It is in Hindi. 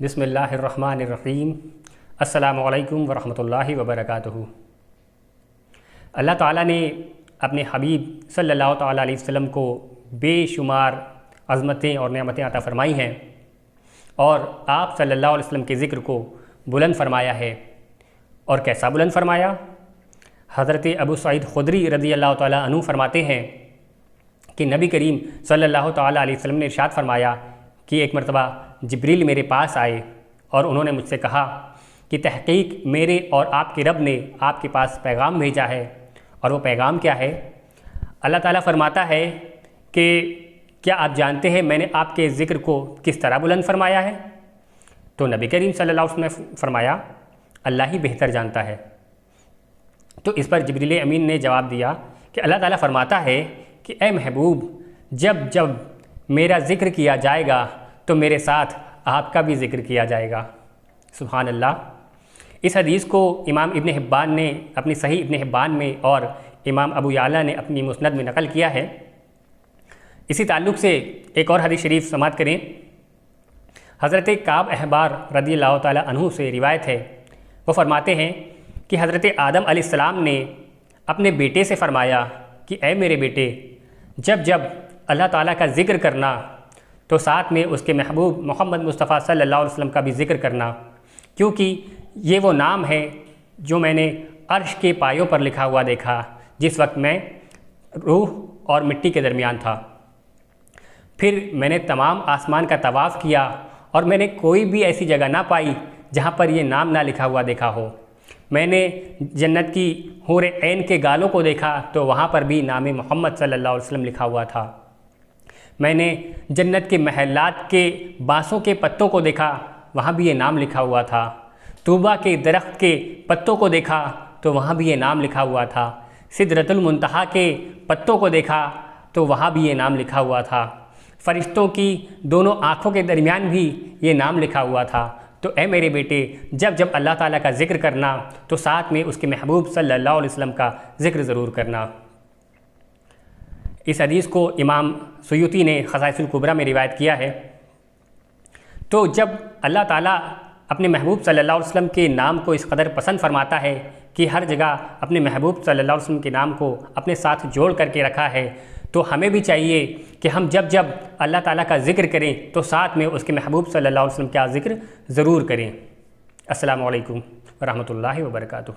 बिसमीम अल्लाम वरहि वबरक अल्लाह ताला ने अपने हबीब सल्लल्लाहु अलैहि वसल्लम को बेशुमार अज़मतें और नमतें अता फ़रमाई हैं और आप सल्लल्लाहु अलैहि वसल्लम के ज़िक्र को बुलंद फ़रमाया है और कैसा बुलंद फ़रमाया हज़रत अबू सईद खुदरी रज़ी अल्लाह तु फरमाते हैं कि नबी करीम सल्ला तसलम ने इरशाद फरमाया कि एक मरतबा जबरील मेरे पास आए और उन्होंने मुझसे कहा कि तहकीक मेरे और आपके रब ने आपके पास पैगाम भेजा है और वो पैगाम क्या है अल्लाह ताला फरमाता है कि क्या आप जानते हैं मैंने आपके ज़िक्र को किस तरह बुलंद फरमाया है तो नबी करीम सल्लल्लाहु अलैहि वसल्लम ने फरमाया अल्लाह ही बेहतर जानता है तो इस पर जबरील अमीन ने जवाब दिया कि अल्लाह ताला फरमाता है कि ए महबूब जब जब मेरा ज़िक्र किया जाएगा तो मेरे साथ आपका भी जिक्र किया जाएगा सुबहान अल्लाह इस हदीस को इमाम इबन हिब्बान ने अपनी सही इबन हिब्बान में और इमाम अबू याला ने अपनी मुस्ंद में नकल किया है इसी ताल्लुक से एक और हदीस शरीफ समात करें हज़रत काब अहबार रदी अल्लाह तु से रिवायत है वो फरमाते हैं कि हज़रत आदम आसमाम ने अपने बेटे से फ़रमाया कि ए मेरे बेटे जब जब अल्लाह ताला का ज़िक्र करना तो साथ में उसके महबूब मोहम्मद मुस्तफ़ा सल्ला वसम का भी जिक्र करना क्योंकि ये वो नाम है जो मैंने अर्श के पायों पर लिखा हुआ देखा जिस वक्त मैं रूह और मिट्टी के दरमियान था फिर मैंने तमाम आसमान का तवाफ़ किया और मैंने कोई भी ऐसी जगह ना पाई जहाँ पर यह नाम ना लिखा हुआ देखा हो मैंने जन्नत की हूर ऐन के गालों को देखा तो वहाँ पर भी नाम मोहम्मद सल्ला वसम लिखा हुआ था मैंने जन्नत के महलात के बाँसों के पत्तों को देखा वहाँ भी ये नाम लिखा हुआ था तूबा के दरख्त के पत्तों को देखा तो वहाँ भी ये नाम लिखा हुआ था सिदरतुलमतहा के पत्तों को देखा तो वहाँ भी ये नाम लिखा हुआ था फरिश्तों की दोनों आँखों के दरमियान भी ये नाम लिखा हुआ था तो ए मेरे बेटे जब जब अल्लाह ताला का ज़िक्र करना तो साथ में उसके महबूब सल्लल्लाहु अलैहि वसल्लम का ज़िक्र ज़रूर करना इस हदीस को इमाम सयूती ने खसाइसकुबरा में रिवायत किया है तो जब अल्लाह ताला अपने महबूब सल्लल्लाहु अलैहि वसल्लम के नाम को इस कदर पसंद फरमाता है कि हर जगह अपने महबूब सल्लल्लाहु अलैहि वसल्लम के नाम को अपने साथ जोड़ करके रखा है तो हमें भी चाहिए कि हम जब जब अल्लाह ताला का ज़िक्र करें तो साथ में उसके महबूब सल्ला वसम का ज़िक्र ज़रूर करें असलकम वालेकुम वर्का